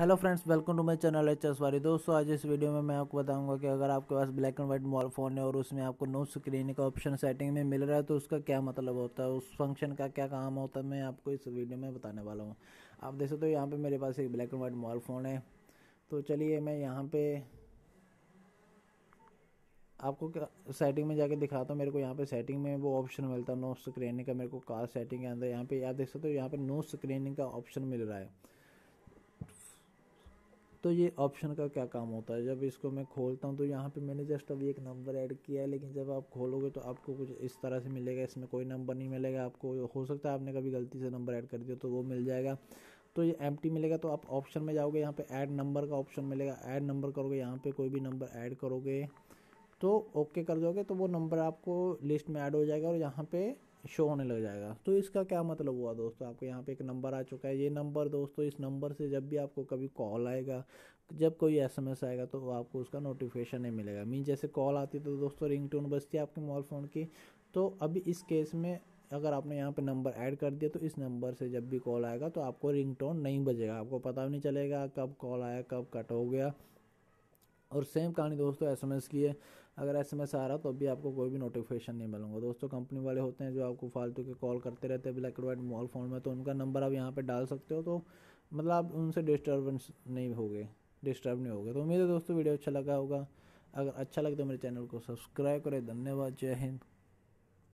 hello friends welcome to my channel H वारी दोस्तों आज इस वीडियो में मैं आपको बताऊंगा कि अगर आपके पास ब्लैक एंड वाइट मॉल फ़ोन है और उसमें आपको नो स्क्रीन का ऑप्शन सेटिंग में मिल रहा है तो उसका क्या मतलब होता है उस फंक्शन का क्या काम होता है मैं आपको इस वीडियो में बताने वाला हूँ आप देख सकते हो यहाँ पर मेरे पास एक ब्लैक एंड वाइट मॉल फ़ोन है तो चलिए मैं यहाँ पर आपको क्या सेटिंग में जाके दिखाता हूँ मेरे को यहाँ पे सेटिंग में वो ऑप्शन मिलता है नो स्क्रीनिंग का मेरे को कार सेटिंग के अंदर यहाँ पे आप देख सकते हो यहाँ पे नो स्क्रीनिंग का ऑप्शन मिल रहा है तो ये ऑप्शन का क्या काम होता है जब इसको मैं खोलता हूँ तो यहाँ पे मैंने जस्ट अभी एक नंबर ऐड किया है लेकिन जब आप खोलोगे तो आपको कुछ इस तरह से मिलेगा इसमें कोई नंबर नहीं मिलेगा आपको हो सकता है आपने कभी गलती से नंबर ऐड कर दिया तो वो मिल जाएगा तो ये एम मिलेगा तो आप ऑप्शन में जाओगे यहाँ पर ऐड नंबर का ऑप्शन मिलेगा ऐड नंबर करोगे यहाँ पर कोई भी नंबर ऐड करोगे तो ओके कर दोगे तो वो नंबर आपको लिस्ट में ऐड हो जाएगा और यहाँ पे शो होने लग जाएगा तो इसका क्या मतलब हुआ दोस्तों आपको यहाँ पे एक नंबर आ चुका है ये नंबर दोस्तों इस नंबर से जब भी आपको कभी कॉल आएगा जब कोई एसएमएस आएगा तो आपको उसका नोटिफिकेशन नहीं मिलेगा मीन जैसे कॉल आती तो दोस्तों रिंगटोन बजती है आपके मोबाइल फ़ोन की तो अभी इस केस में अगर आपने यहाँ पे नंबर ऐड कर दिया तो इस नंबर से जब भी कॉल आएगा तो आपको रिंगटोन नहीं बजेगा आपको पता भी नहीं चलेगा कब कॉल आया कब कट हो गया और सेम कहानी दोस्तों एसएमएस की है अगर एसएमएस आ रहा तो अभी आपको कोई भी नोटिफिकेशन नहीं मिलूंगा दोस्तों कंपनी वाले होते हैं जो आपको फालतू के कॉल करते रहते हैं ब्लैक एंड वाइट मॉल फोन में तो उनका नंबर आप यहाँ पर डाल सकते हो तो मतलब आप उनसे डिस्टर्बेंस नहीं होगे डिस्टर्ब नहीं होगे तो उम्मीद है दोस्तों वीडियो अच्छा लगा होगा अगर अच्छा लगे तो मेरे चैनल को सब्सक्राइब करें धन्यवाद जय हिंद